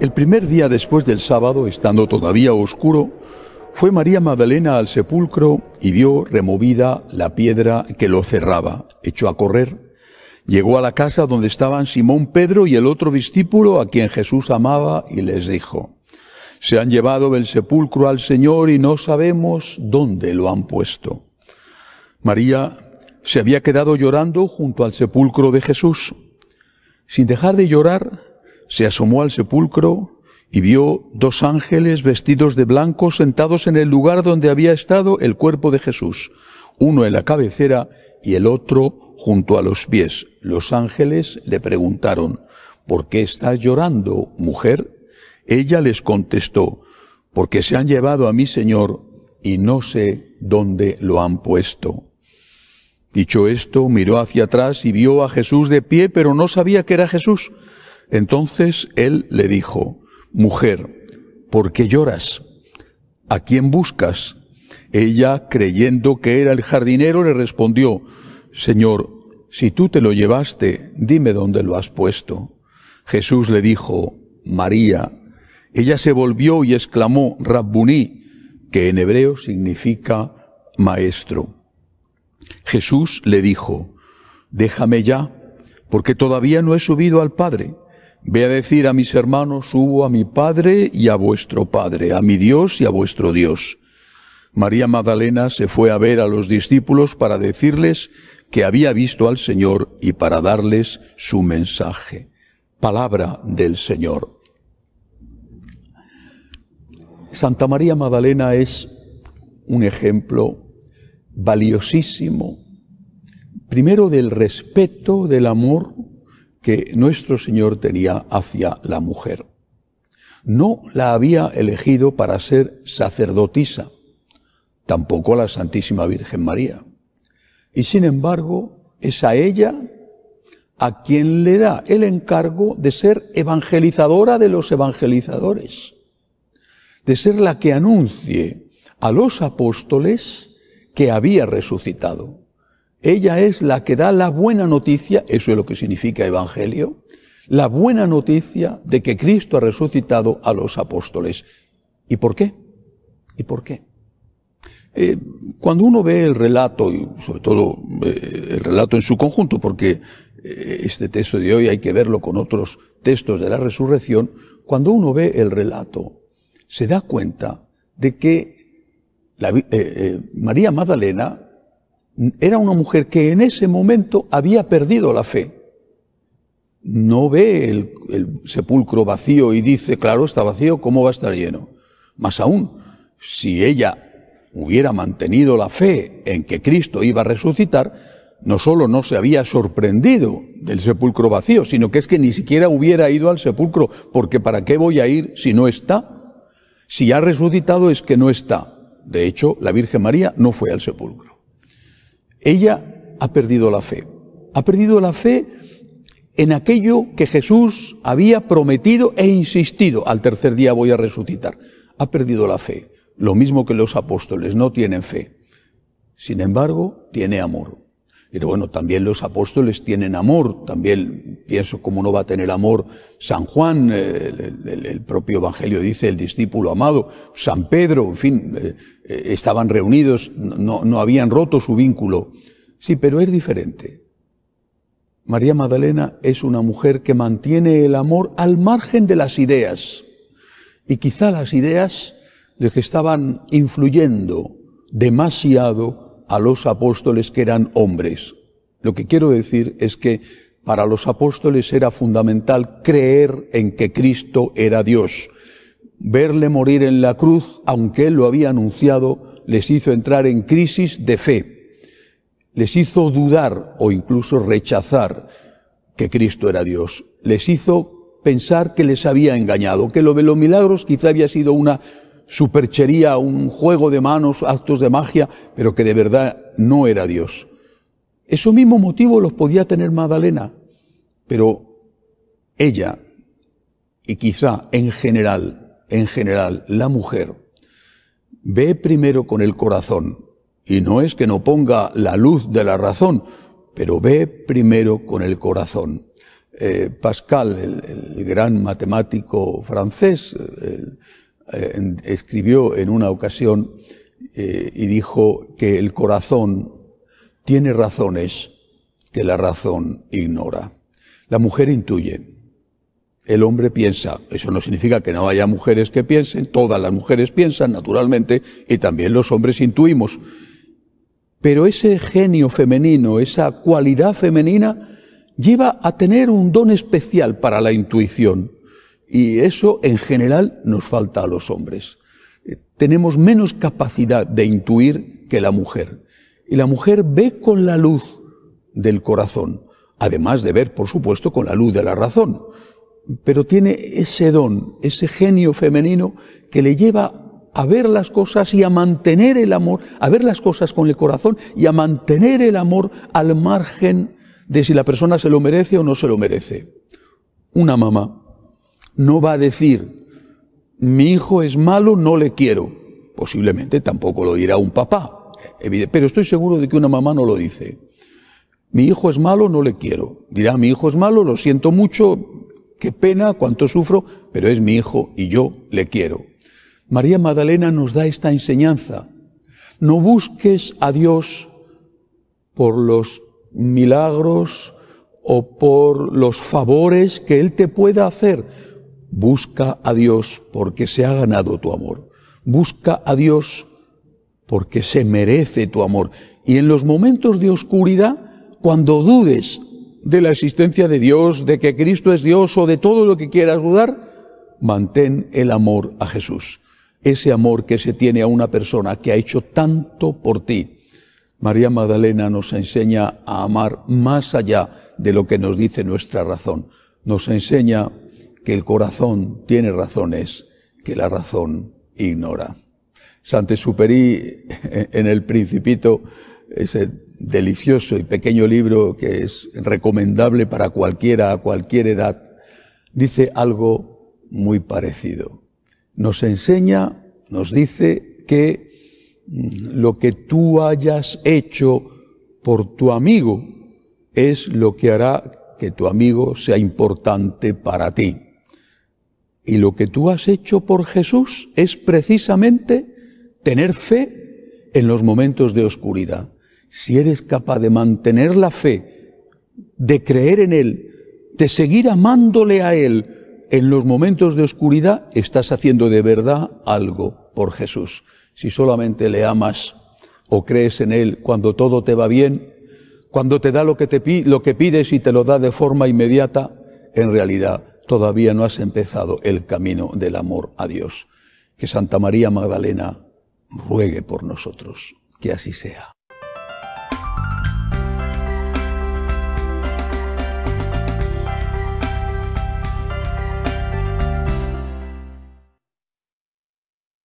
El primer día después del sábado, estando todavía oscuro, fue María Magdalena al sepulcro y vio removida la piedra que lo cerraba. Echó a correr, llegó a la casa donde estaban Simón Pedro y el otro discípulo a quien Jesús amaba y les dijo, Se han llevado del sepulcro al Señor y no sabemos dónde lo han puesto. María se había quedado llorando junto al sepulcro de Jesús. Sin dejar de llorar, se asomó al sepulcro y vio dos ángeles vestidos de blanco sentados en el lugar donde había estado el cuerpo de Jesús, uno en la cabecera y el otro junto a los pies. Los ángeles le preguntaron, ¿por qué estás llorando, mujer? Ella les contestó, porque se han llevado a mi Señor y no sé dónde lo han puesto. Dicho esto, miró hacia atrás y vio a Jesús de pie, pero no sabía que era Jesús. Entonces él le dijo, Mujer, ¿por qué lloras? ¿A quién buscas? Ella, creyendo que era el jardinero, le respondió, Señor, si tú te lo llevaste, dime dónde lo has puesto. Jesús le dijo, María. Ella se volvió y exclamó, Rabbuní, que en hebreo significa maestro. Jesús le dijo, Déjame ya, porque todavía no he subido al Padre. Ve a decir a mis hermanos, hubo a mi Padre y a vuestro Padre, a mi Dios y a vuestro Dios. María Magdalena se fue a ver a los discípulos para decirles que había visto al Señor y para darles su mensaje. Palabra del Señor. Santa María Magdalena es un ejemplo valiosísimo, primero del respeto, del amor que nuestro Señor tenía hacia la mujer. No la había elegido para ser sacerdotisa, tampoco a la Santísima Virgen María. Y sin embargo, es a ella a quien le da el encargo de ser evangelizadora de los evangelizadores, de ser la que anuncie a los apóstoles que había resucitado. Ella es la que da la buena noticia, eso es lo que significa Evangelio, la buena noticia de que Cristo ha resucitado a los apóstoles. ¿Y por qué? ¿Y por qué? Eh, cuando uno ve el relato, y sobre todo eh, el relato en su conjunto, porque eh, este texto de hoy hay que verlo con otros textos de la resurrección, cuando uno ve el relato, se da cuenta de que María Magdalena era una mujer que en ese momento había perdido la fe. No ve el, sepulcro vacío y dice, claro, está vacío, ¿cómo va a estar lleno? Más aún, si ella hubiera mantenido la fe en que Cristo iba a resucitar, no solo no se había sorprendido del sepulcro vacío, sino que es que ni siquiera hubiera ido al sepulcro, porque ¿para qué voy a ir si no está? Si ha resucitado es que no está. De hecho, la Virgen María no fue al sepulcro. Ella ha perdido la fe. Ha perdido la fe en aquello que Jesús había prometido e insistido, al tercer día voy a resucitar. Ha perdido la fe, lo mismo que los apóstoles, no tienen fe. Sin embargo, tiene amor. Pero bueno, también los apóstoles tienen amor, también pienso cómo no va a tener amor San Juan, el, propio Evangelio dice el discípulo amado, San Pedro, en fin, eh, eh, estaban reunidos, no, no habían roto su vínculo. Sí, pero es diferente. María Magdalena es una mujer que mantiene el amor al margen de las ideas. Y quizá las ideas de que estaban influyendo demasiado a los apóstoles que eran hombres. Lo que quiero decir es que para los apóstoles era fundamental creer en que Cristo era Dios. Verle morir en la cruz, aunque él lo había anunciado, les hizo entrar en crisis de fe. Les hizo dudar o incluso rechazar que Cristo era Dios. Les hizo pensar que les había engañado, que lo de los milagros quizá había sido una superchería, un juego de manos, actos de magia, pero que de verdad no era Dios. Eso mismo motivo los podía tener Magdalena, pero ella, y quizá en general, en general, la mujer, ve primero con el corazón, y no es que no ponga la luz de la razón, pero ve primero con el corazón. Eh, Pascal, el, gran matemático francés, eh, escribió en una ocasión eh, y dijo que el corazón tiene razones que la razón ignora. La mujer intuye, el hombre piensa. Eso no significa que no haya mujeres que piensen, todas las mujeres piensan naturalmente y también los hombres intuimos. Pero ese genio femenino, esa cualidad femenina, lleva a tener un don especial para la intuición. Y eso en general nos falta a los hombres. Eh, tenemos menos capacidad de intuir que la mujer. Y la mujer ve con la luz del corazón, además de ver, por supuesto, con la luz de la razón. Pero tiene ese don, ese genio femenino que le lleva a ver las cosas y a mantener el amor, a ver las cosas con el corazón y a mantener el amor al margen de si la persona se lo merece o no se lo merece. Una mamá no va a decir, mi hijo es malo, no le quiero. Posiblemente tampoco lo dirá un papá, pero estoy seguro de que una mamá no lo dice. Mi hijo es malo, no le quiero. Dirá, mi hijo es malo, lo siento mucho, qué pena, cuánto sufro, pero es mi hijo y yo le quiero. María Magdalena nos da esta enseñanza. No busques a Dios por los milagros o por los favores que Él te pueda hacer. Busca a Dios porque se ha ganado tu amor. Busca a Dios porque se merece tu amor. Y en los momentos de oscuridad, cuando dudes de la existencia de Dios, de que Cristo es Dios o de todo lo que quieras dudar, mantén el amor a Jesús. Ese amor que se tiene a una persona que ha hecho tanto por ti. María Magdalena nos enseña a amar más allá de lo que nos dice nuestra razón. Nos enseña que el corazón tiene razones que la razón ignora. saint Superi en El Principito, ese delicioso y pequeño libro que es recomendable para cualquiera a cualquier edad, dice algo muy parecido. Nos enseña, nos dice que mm, lo que tú hayas hecho por tu amigo es lo que hará que tu amigo sea importante para ti. Y lo que tú has hecho por Jesús es precisamente tener fe en los momentos de oscuridad. Si eres capaz de mantener la fe, de creer en Él, de seguir amándole a Él en los momentos de oscuridad, estás haciendo de verdad algo por Jesús. Si solamente le amas o crees en Él cuando todo te va bien, cuando te da lo que, lo que pides y te lo da de forma inmediata, en realidad todavía no has empezado el camino del amor a Dios. Que Santa María Magdalena ruegue por nosotros. Que así sea.